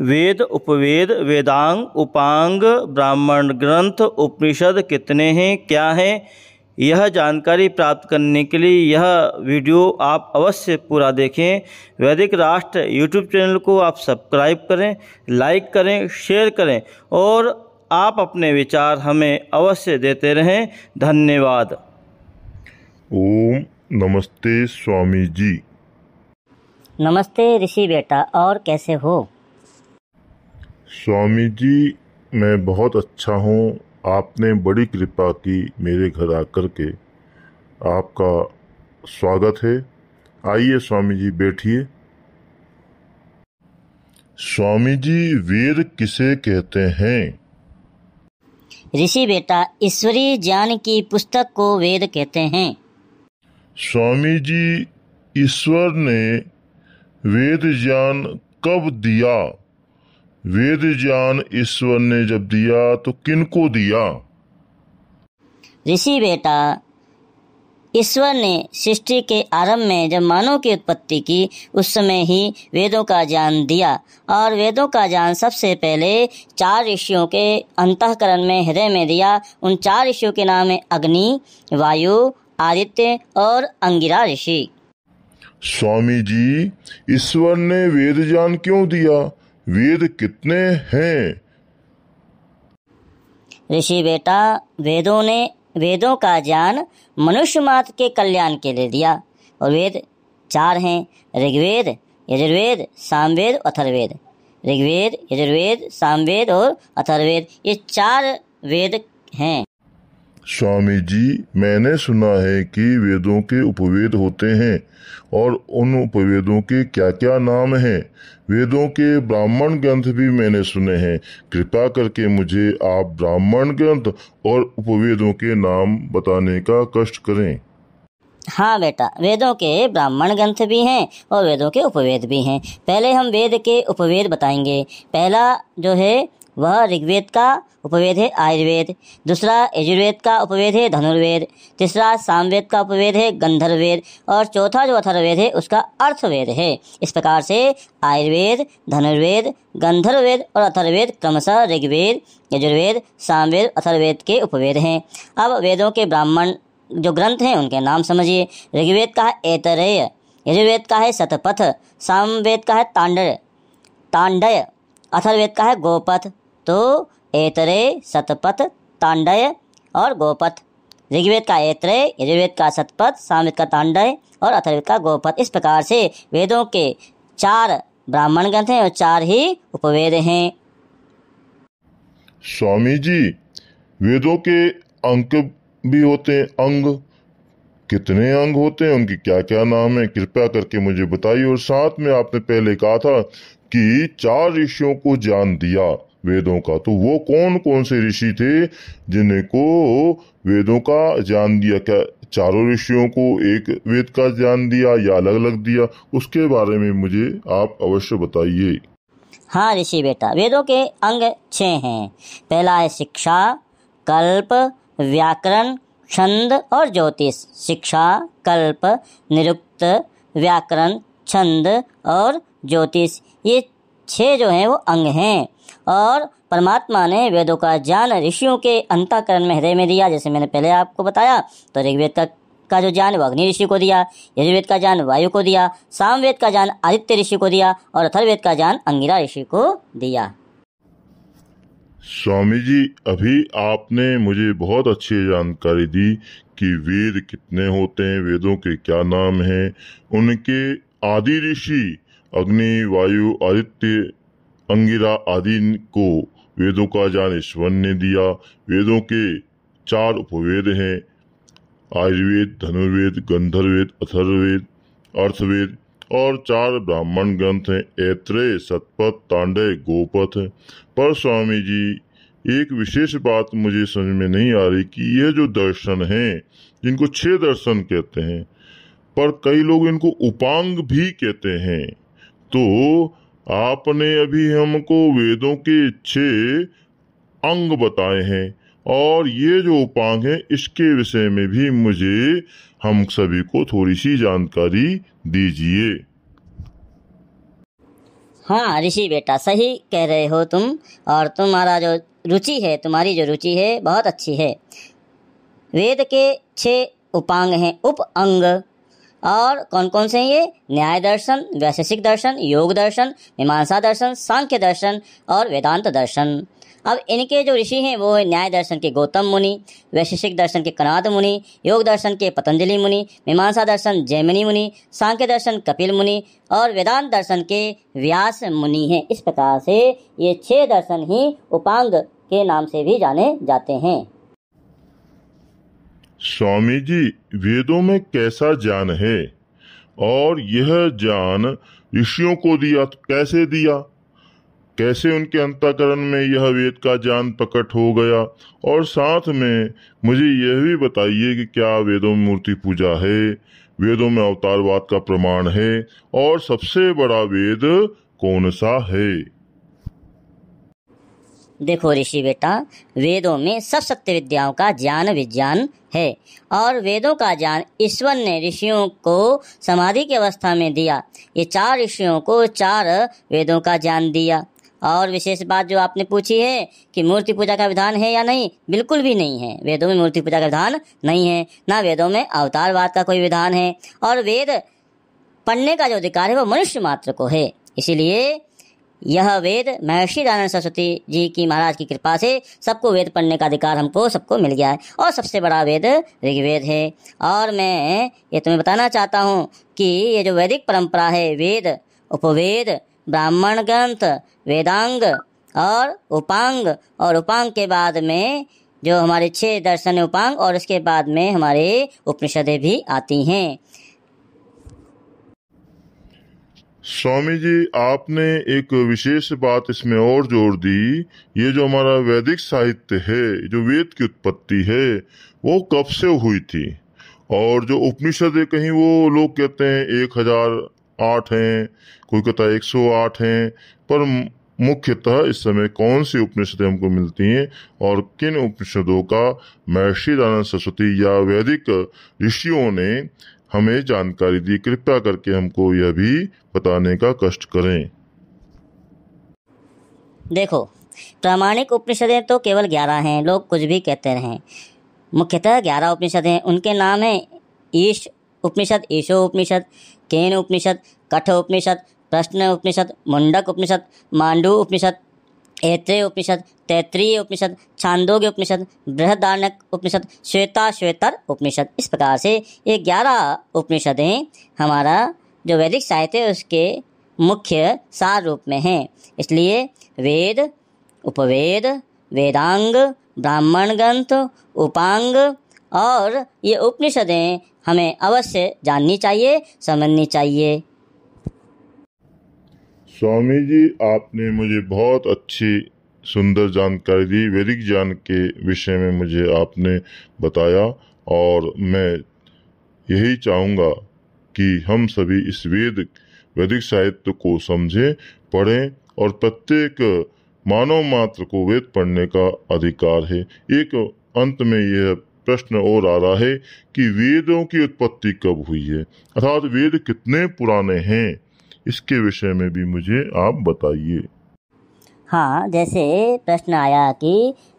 वेद उपवेद वेदांग उपांग ब्राह्मण ग्रंथ उपनिषद कितने हैं क्या हैं यह जानकारी प्राप्त करने के लिए यह वीडियो आप अवश्य पूरा देखें वैदिक राष्ट्र यूट्यूब चैनल को आप सब्सक्राइब करें लाइक करें शेयर करें और आप अपने विचार हमें अवश्य देते रहें धन्यवाद ओम नमस्ते स्वामी जी नमस्ते ऋषि बेटा और कैसे हो स्वामी जी मैं बहुत अच्छा हूँ आपने बड़ी कृपा की मेरे घर आकर के आपका स्वागत है आइए स्वामी जी बैठिए स्वामी जी वीर किसे कहते हैं ऋषि बेटा ईश्वरीय ज्ञान की पुस्तक को वेद कहते हैं स्वामी जी ईश्वर ने वेद ज्ञान कब दिया वेद ज्ञान ईश्वर ने जब दिया तो किनको दिया ऋषि बेटा ईश्वर ने सृष्टि के आरंभ में जब मानव की उत्पत्ति की उस समय ही वेदों का ज्ञान दिया और वेदों का ज्ञान सबसे पहले चार ऋषियों के अंतकरण में हृदय में दिया उन चार ऋषियों के नाम है अग्नि वायु आदित्य और अंगिरा ऋषि स्वामी जी ईश्वर ने वेद ज्ञान क्यों दिया वेद कितने हैं ऋषि बेटा वेदों ने वेदों का ज्ञान मनुष्य मात्र के कल्याण के लिए दिया और वेद चार हैं ऋग्वेद यजुर्वेद सामवेद अथर्वेद ऋग्वेद यजुर्वेद सामवेद और अथर्वेद ये चार वेद हैं स्वामी जी मैंने सुना है कि वेदों के उपवेद होते हैं और उन उपवेदों के क्या क्या नाम हैं वेदों के ब्राह्मण ग्रंथ भी मैंने सुने हैं कृपा करके मुझे आप ब्राह्मण ग्रंथ और उपवेदों के नाम बताने का कष्ट करें हाँ बेटा वेदों के ब्राह्मण ग्रंथ भी हैं और वेदों के उपवेद भी हैं पहले हम वेद के उपवेद बताएंगे पहला जो है वह ऋग्वेद का उपवेद है आयुर्वेद दूसरा यजुर्वेद का उपवेद है धनुर्वेद तीसरा सामवेद का उपवेद है गंधर्वेद और चौथा जो अथर्वेद है उसका अर्थवेद है इस प्रकार से आयुर्वेद धनुर्वेद गंधर्ववेद और अथर्वेद क्रमशः ऋग्वेद यजुर्वेद सामवेद अथर्वेद के उपवेद हैं अब वेदों के ब्राह्मण जो ग्रंथ हैं उनके नाम समझिए ऋग्वेद का है ऐतरेय यजुर्वेद का है शतपथ सामवेद का है तांडय तांडय अथर्वेद का है गोपथ तो एतरे सतपथ तांडय और गोपथ ऋग्वेद का ऐत्रे यजुर्वेद का सतपथ सामवेद का तांडय और अथर्वेद का गोपथ इस प्रकार से वेदों के चार ब्राह्मण ग्रंथ हैं और चार ही उपवेद हैं स्वामी जी वेदों के अंक भी होते हैं अंग कितने अंग होते हैं उनके क्या क्या नाम है कृपया करके मुझे बताइए और साथ में आपने पहले कहा था कि चार ऋषियों को जान दिया वेदों का तो वो कौन कौन से ऋषि थे जिन्हें को वेदों का ज्ञान दिया क्या चारों ऋषियों को एक वेद का ज्ञान दिया या अलग अलग दिया उसके बारे में मुझे आप अवश्य बताइए हाँ ऋषि बेटा वेदों के अंग छः हैं पहला है शिक्षा कल्प व्याकरण छंद और ज्योतिष शिक्षा कल्प निरुक्त व्याकरण छंद और ज्योतिष ये छः जो हैं वो अंग हैं और परमात्मा ने वेदों का ज्ञान ऋषियों के अंताकरण में हृदय में दिया जैसे मैंने पहले आपको बताया तो ऋग्वेद का का जो ज्ञान अग्नि ऋषि को दिया यजुर्वेद का ज्ञान वायु को दिया सामवेद का ज्ञान आदित्य ऋषि को दिया और अथर्वेद का ज्ञान अंगिरा ऋषि को दिया स्वामी जी अभी आपने मुझे बहुत अच्छी जानकारी दी कि वेद कितने होते हैं वेदों के क्या नाम हैं उनके आदि ऋषि अग्नि वायु आदित्य अंगिरा आदि को वेदों का ज्ञान ईश्वर ने दिया वेदों के चार उपवेद हैं आयुर्वेद धनुर्वेद गंधर्वेद अथर्वेद अर्थवेद और चार ब्राह्मण ग्रंथ हैं ऐत्रे सतपथ तांडे गोपथ पर स्वामी जी एक विशेष बात मुझे समझ में नहीं आ रही कि यह जो दर्शन है जिनको छह दर्शन कहते हैं पर कई लोग इनको उपांग भी कहते हैं तो आपने अभी हमको वेदों के छे अंग बताए हैं और ये जो उपांग है इसके विषय में भी मुझे हम सभी को थोड़ी सी जानकारी दीजिए हाँ ऋषि बेटा सही कह रहे हो तुम और तुम्हारा जो रुचि है तुम्हारी जो रुचि है बहुत अच्छी है वेद के छे उपांग हैं उप अंग और कौन कौन से हैं ये न्याय दर्शन वैशेषिक दर्शन योग दर्शन मीमांसा दर्शन सांख्य दर्शन और वेदांत दर्शन अब इनके जो ऋषि हैं वो है न्याय दर्शन के गौतम मुनि वैशेषिक दर्शन के कनाद मुनि योग दर्शन के पतंजलि मुनि मीमांसा दर्शन जैमिनी मुनि सांख्य दर्शन कपिल मुनि और वेदांत दर्शन के व्यास मुनि हैं इस प्रकार से ये छह दर्शन ही उपांग के नाम से भी जाने जाते हैं स्वामी जी वेदों में कैसा ज्ञान है और यह ज्ञान ऋषियों को दिया तो कैसे दिया कैसे उनके अंतकरण में यह वेद का ज्ञान प्रकट हो गया और साथ में मुझे यह भी बताइए कि क्या वेदों में मूर्ति पूजा है वेदों में अवतारवाद का प्रमाण है और सबसे बड़ा वेद कौन सा है देखो ऋषि बेटा वेदों में सब सत्य विद्याओं का ज्ञान विज्ञान है और वेदों का ज्ञान ईश्वर ने ऋषियों को समाधि की अवस्था में दिया ये चार ऋषियों को चार वेदों का ज्ञान दिया और विशेष बात जो आपने पूछी है कि मूर्ति पूजा का विधान है या नहीं बिल्कुल भी नहीं है वेदों में मूर्ति पूजा का विधान नहीं है ना वेदों में अवतारवाद का कोई विधान है और वेद पढ़ने का जो अधिकार है वो मनुष्य मात्र को है इसीलिए यह वेद महर्षि नारायण सरस्वती जी की महाराज की कृपा से सबको वेद पढ़ने का अधिकार हमको सबको मिल गया है और सबसे बड़ा वेद ऋग्वेद है और मैं ये तुम्हें बताना चाहता हूँ कि ये जो वैदिक परंपरा है वेद उपवेद ब्राह्मण ग्रंथ वेदांग और उपांग और उपांग के बाद में जो हमारे छह दर्शन उपांग और इसके बाद में हमारे उपनिषदें भी आती हैं स्वामी जी आपने एक विशेष बात इसमें और जोड़ दी ये जो हमारा वैदिक साहित्य है जो वेद की उत्पत्ति है वो कब से हुई थी और जो उपनिषद है कहीं वो लोग कहते हैं एक हजार आठ हैं कोई कहता है एक सौ आठ हैं पर मुख्यतः इस समय कौन सी उपनिषदें हमको मिलती हैं और किन उपनिषदों का महर्षि दानंद सरस्वती या वैदिक ऋषियों ने हमें जानकारी दी कृपया करके हमको यह भी बताने का कष्ट करें देखो प्रामाणिक उपनिषदें तो केवल ग्यारह हैं लोग कुछ भी कहते रहे मुख्यतः ग्यारह उपनिषद हैं उनके नाम हैं ईश उपनिषद ईशो उपनिषद केन उपनिषद कठ उपनिषद प्रश्न उपनिषद मुंडक उपनिषद मांडू उपनिषद ऐत्रेय उपनिषद तैतरीय उपनिषद छांदोग्य उपनिषद बृहदारण्यक उपनिषद श्वेता श्वेतर उपनिषद इस प्रकार से ये ग्यारह उपनिषदें हमारा जो वैदिक साहित्य है उसके मुख्य सार रूप में हैं इसलिए वेद उपवेद वेदांग ब्राह्मण ग्रंथ उपांग और ये उपनिषदें हमें अवश्य जाननी चाहिए समझनी चाहिए स्वामी जी आपने मुझे बहुत अच्छी सुंदर जानकारी दी वैदिक ज्ञान के विषय में मुझे आपने बताया और मैं यही चाहूँगा कि हम सभी इस वेद वैदिक साहित्य को समझें पढ़ें और प्रत्येक मानव मात्र को वेद पढ़ने का अधिकार है एक अंत में यह प्रश्न और आ रहा है कि वेदों की उत्पत्ति कब हुई है अर्थात वेद कितने पुराने हैं इसके विषय में भी मुझे आप बताइए हाँ जैसे प्रश्न आया कि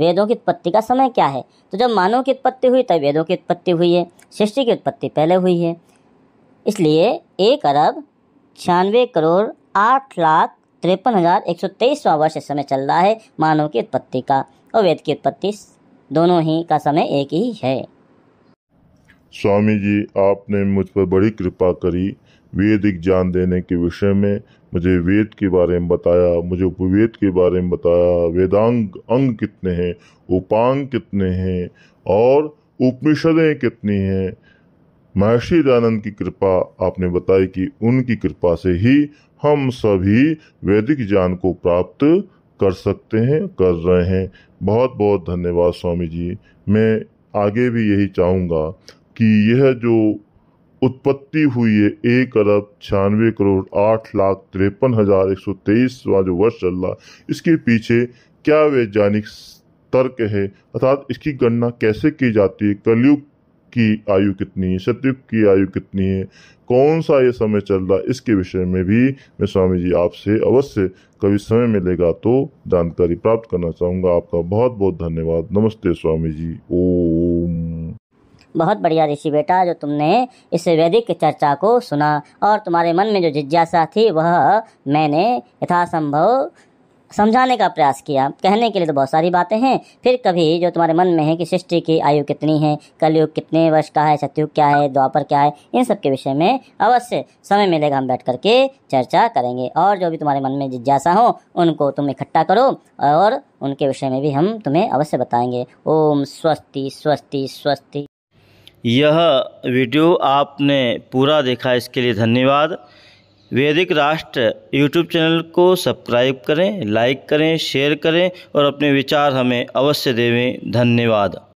वेदों की उत्पत्ति का समय क्या है तो जब मानव की उत्पत्ति हुई तब वेदों की उत्पत्ति हुई है सृष्टि की उत्पत्ति पहले हुई है इसलिए एक अरब छियानवे करोड़ आठ लाख तिरपन हज़ार एक सौ तेईसवा वर्ष समय चल रहा है मानव की उत्पत्ति का और वेद की उत्पत्ति दोनों ही का समय एक ही है स्वामी जी आपने मुझ पर बड़ी कृपा करी वैदिक ज्ञान देने के विषय में मुझे वेद के बारे में बताया मुझे उपवेद के बारे में बताया वेदांग अंग कितने हैं उपांग कितने हैं और उपनिषदें कितनी हैं महर्षि दयानंद की कृपा आपने बताई कि उनकी कृपा से ही हम सभी वैदिक ज्ञान को प्राप्त कर सकते हैं कर रहे हैं बहुत बहुत धन्यवाद स्वामी जी मैं आगे भी यही चाहूँगा कि यह जो उत्पत्ति हुई है एक अरब छियानवे करोड़ आठ लाख तिरपन हजार एक सौ तेईसवा जो वर्ष चल रहा इसके पीछे क्या वैज्ञानिक तर्क है अर्थात इसकी गणना कैसे की जाती है कलयुग की आयु कितनी है सतयुग की आयु कितनी है कौन सा ये समय चल रहा है इसके विषय में भी मैं स्वामी जी आपसे अवश्य कभी समय मिलेगा तो जानकारी प्राप्त करना चाहूँगा आपका बहुत बहुत धन्यवाद नमस्ते स्वामी जी ओम बहुत बढ़िया ऋषि बेटा जो तुमने इस वैदिक चर्चा को सुना और तुम्हारे मन में जो जिज्ञासा थी वह मैंने यथासंभव समझाने का प्रयास किया कहने के लिए तो बहुत सारी बातें हैं फिर कभी जो तुम्हारे मन में है कि सृष्टि की आयु कितनी है कलयुग कितने वर्ष का है सत्युग क्या है द्वापर क्या है इन सब के विषय में अवश्य समय मिलेगा हम बैठ करके चर्चा करेंगे और जो भी तुम्हारे मन में जिज्ञासा हो उनको तुम इकट्ठा करो और उनके विषय में भी हम तुम्हें अवश्य बताएंगे ओम स्वस्ति स्वस्ति स्वस्ति यह वीडियो आपने पूरा देखा इसके लिए धन्यवाद वैदिक राष्ट्र यूट्यूब चैनल को सब्सक्राइब करें लाइक करें शेयर करें और अपने विचार हमें अवश्य देवें धन्यवाद